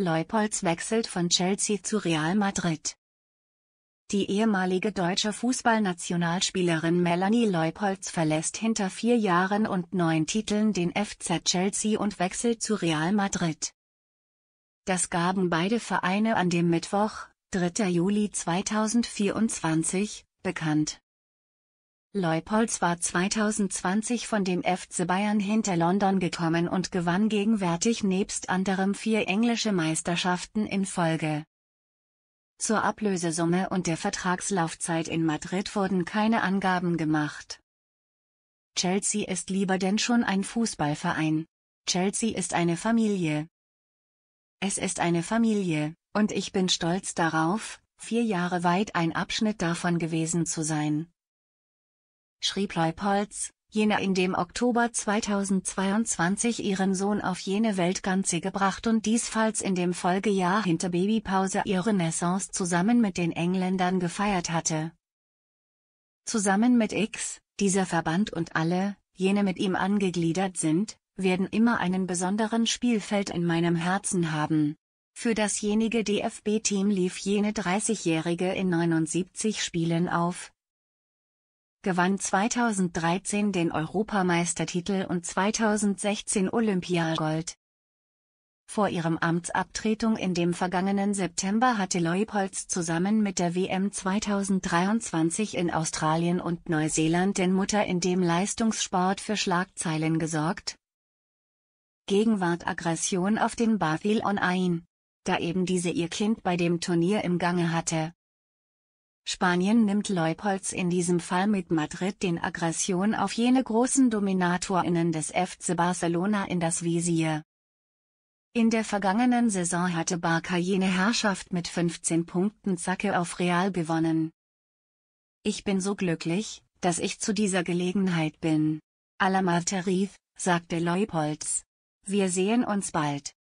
Leupolz wechselt von Chelsea zu Real Madrid. Die ehemalige deutsche Fußballnationalspielerin Melanie Leupolz verlässt hinter vier Jahren und neun Titeln den FZ Chelsea und wechselt zu Real Madrid. Das gaben beide Vereine an dem Mittwoch, 3. Juli 2024, bekannt. Leupolz war 2020 von dem FC Bayern hinter London gekommen und gewann gegenwärtig nebst anderem vier englische Meisterschaften in Folge. Zur Ablösesumme und der Vertragslaufzeit in Madrid wurden keine Angaben gemacht. Chelsea ist lieber denn schon ein Fußballverein. Chelsea ist eine Familie. Es ist eine Familie, und ich bin stolz darauf, vier Jahre weit ein Abschnitt davon gewesen zu sein schrieb Leupolz, jene in dem Oktober 2022 ihren Sohn auf jene Weltganze gebracht und diesfalls in dem Folgejahr hinter Babypause ihre Renaissance zusammen mit den Engländern gefeiert hatte. Zusammen mit X, dieser Verband und alle, jene mit ihm angegliedert sind, werden immer einen besonderen Spielfeld in meinem Herzen haben. Für dasjenige DFB-Team lief jene 30-Jährige in 79 Spielen auf, gewann 2013 den Europameistertitel und 2016 Olympiagold. Vor ihrem Amtsabtretung in dem vergangenen September hatte Leupolz zusammen mit der WM 2023 in Australien und Neuseeland den Mutter in dem Leistungssport für Schlagzeilen gesorgt. Gegenwart Aggression auf den Barthel on ein, da eben diese ihr Kind bei dem Turnier im Gange hatte. Spanien nimmt Leupolds in diesem Fall mit Madrid den Aggression auf jene großen DominatorInnen des FC Barcelona in das Visier. In der vergangenen Saison hatte Barca jene Herrschaft mit 15 Punkten Zacke auf Real gewonnen. Ich bin so glücklich, dass ich zu dieser Gelegenheit bin. Alamar Tarif, sagte Leupolds. Wir sehen uns bald.